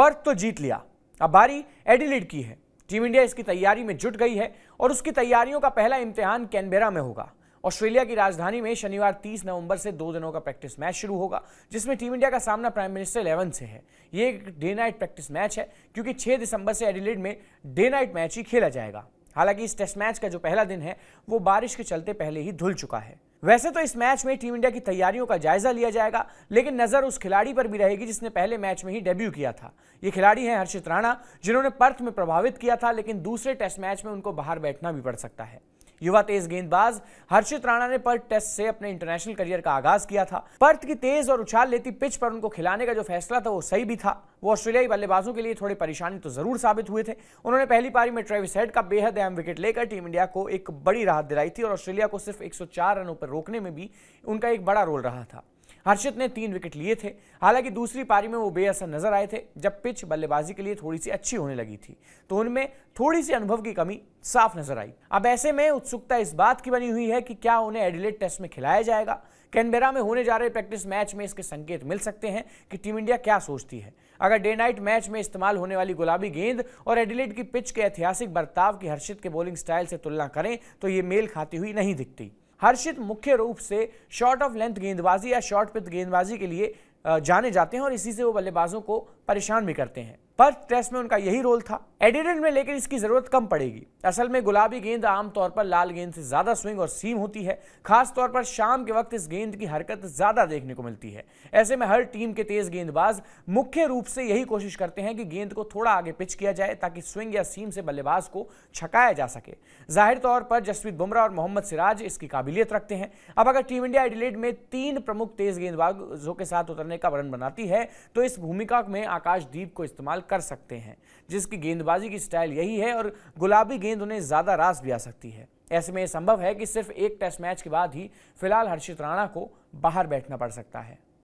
Perth तो जीत लिया अब बारी एडिलिड की है टीम इंडिया इसकी तैयारी में जुट गई है और उसकी तैयारियों का पहला इम्तिहान कैनबेरा में होगा ऑस्ट्रेलिया की राजधानी में शनिवार 30 नवंबर से दो दिनों का प्रैक्टिस मैच शुरू होगा जिसमें टीम इंडिया का सामना प्राइम मिनिस्टर इलेवन से है ये एक डे नाइट प्रैक्टिस मैच है क्योंकि 6 दिसंबर से एडिलेड में डे नाइट मैच ही खेला जाएगा हालांकि इस टेस्ट मैच का जो पहला दिन है वो बारिश के चलते पहले ही धुल चुका है वैसे तो इस मैच में टीम इंडिया की तैयारियों का जायजा लिया जाएगा लेकिन नज़र उस खिलाड़ी पर भी रहेगी जिसने पहले मैच में ही डेब्यू किया था ये खिलाड़ी हैं हर्षित राणा जिन्होंने पर्थ में प्रभावित किया था लेकिन दूसरे टेस्ट मैच में उनको बाहर बैठना भी पड़ सकता है युवा तेज गेंदबाज हर्षित राणा ने पर्थ टेस्ट से अपने इंटरनेशनल करियर का आगाज किया था पर्थ की तेज और उछाल लेती पिच पर उनको खिलाने का जो फैसला था वो सही भी था वो ऑस्ट्रेलियाई बल्लेबाजों के लिए थोड़े परेशानी तो जरूर साबित हुए थे उन्होंने पहली पारी में ट्रेविस हेड का बेहद अहम विकेट लेकर टीम इंडिया को एक बड़ी राहत दिलाई थी और ऑस्ट्रेलिया को सिर्फ 104 रनों पर रोकने में भी उनका एक बड़ा रोल रहा था हर्षित ने तीन विकेट लिए थे हालांकि दूसरी पारी में वो बेअसर नजर आए थे जब पिच बल्लेबाजी के लिए थोड़ी सी अच्छी होने लगी थी तो उनमें थोड़ी सी अनुभव की कमी साफ नजर आई अब ऐसे में उत्सुकता इस बात की बनी हुई है कि क्या उन्हें एडिलेट टेस्ट में खिलाया जाएगा कैनबेरा में होने जा रहे प्रैक्टिस मैच में इसके संकेत मिल सकते हैं कि टीम इंडिया क्या सोचती है अगर डे नाइट मैच में इस्तेमाल होने वाली गुलाबी गेंद और एडिलेट की पिच के ऐतिहासिक बर्ताव की हर्षित के बॉलिंग स्टाइल से तुलना करें तो ये मेल खाती हुई नहीं दिखती हर्षित मुख्य रूप से शॉर्ट ऑफ लेंथ गेंदबाजी या शॉर्ट पिथ गेंदबाजी के लिए जाने जाते हैं और इसी से वो बल्लेबाजों को परेशान भी करते हैं पर टेस्ट में उनका यही रोल था एडिडेंट में लेकिन इसकी जरूरत कम पड़ेगी असल में गुलाबी गेंद आमतौर पर लाल गेंद से ज्यादा स्विंग और सीम होती है खासतौर पर शाम के वक्त इस गेंद की हरकत ज्यादा देखने को मिलती है ऐसे में हर टीम के तेज गेंदबाज मुख्य रूप से यही कोशिश करते हैं कि गेंद को थोड़ा आगे पिच किया जाए ताकि स्विंग या सीम से बल्लेबाज को छकाया जा सके जाहिर तौर पर जसप्रीत बुमराह और मोहम्मद सिराज इसकी काबिलियत रखते हैं अब अगर टीम इंडिया एडिलेड में तीन प्रमुख तेज गेंदबाजों के साथ उतरने करने का वर्ण बनाती है तो इस भूमिका में आकाशदीप को इस्तेमाल कर सकते हैं जिसकी गेंदबाजी की स्टाइल यही है और गुलाबी गेंद उन्हें ज़्यादा रास भी आ सकती है ऐसे में संभव है कि सिर्फ एक टेस्ट मैच के बाद ही फिलहाल हर्षित राणा को बाहर बैठना पड़ सकता है